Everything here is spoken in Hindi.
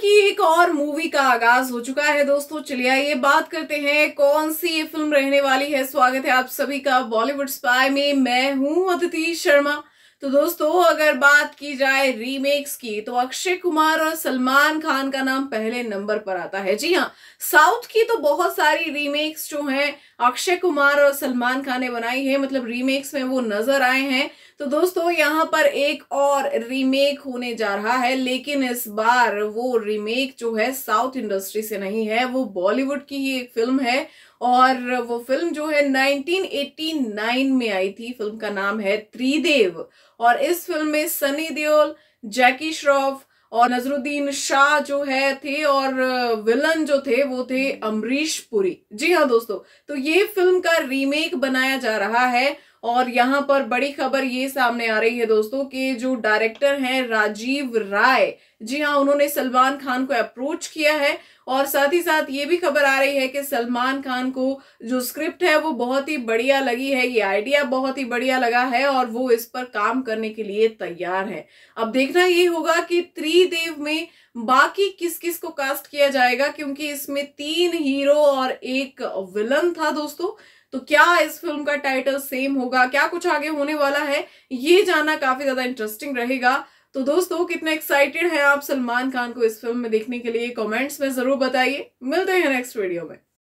की एक और मूवी का आगाज हो चुका है दोस्तों चलिए आइए बात करते हैं कौन सी ये फिल्म रहने वाली है स्वागत है आप सभी का बॉलीवुड स्पाई में मैं हूं अदिति शर्मा तो दोस्तों अगर बात की जाए रीमेक्स की तो अक्षय कुमार और सलमान खान का नाम पहले नंबर पर आता है जी हाँ साउथ की तो बहुत सारी रीमेक्स जो हैं अक्षय कुमार और सलमान खान ने बनाई है मतलब रीमेक्स में वो नजर आए हैं तो दोस्तों यहाँ पर एक और रीमेक होने जा रहा है लेकिन इस बार वो रीमेक जो है साउथ इंडस्ट्री से नहीं है वो बॉलीवुड की ही एक फिल्म है और वो फिल्म जो है 1989 में आई थी फिल्म का नाम है त्रिदेव और इस फिल्म में सनी देओल जैकी श्रॉफ और नजरुद्दीन शाह जो है थे और विलन जो थे वो थे अमरीश पुरी जी हाँ दोस्तों तो ये फिल्म का रीमेक बनाया जा रहा है और यहाँ पर बड़ी खबर ये सामने आ रही है दोस्तों कि जो डायरेक्टर हैं राजीव राय जी हाँ उन्होंने सलमान खान को अप्रोच किया है और साथ ही साथ ये भी खबर आ रही है कि सलमान खान को जो स्क्रिप्ट है वो बहुत ही बढ़िया लगी है ये आइडिया बहुत ही बढ़िया लगा है और वो इस पर काम करने के लिए तैयार है अब देखना ये होगा कि त्रिदेव में बाकी किस किस को कास्ट किया जाएगा क्योंकि इसमें तीन हीरो और एक विलन था दोस्तों तो क्या इस फिल्म का टाइटल सेम होगा क्या कुछ आगे होने वाला है ये जानना काफी ज्यादा इंटरेस्टिंग रहेगा तो दोस्तों कितने एक्साइटेड हैं आप सलमान खान को इस फिल्म में देखने के लिए कमेंट्स में जरूर बताइए मिलते हैं नेक्स्ट वीडियो में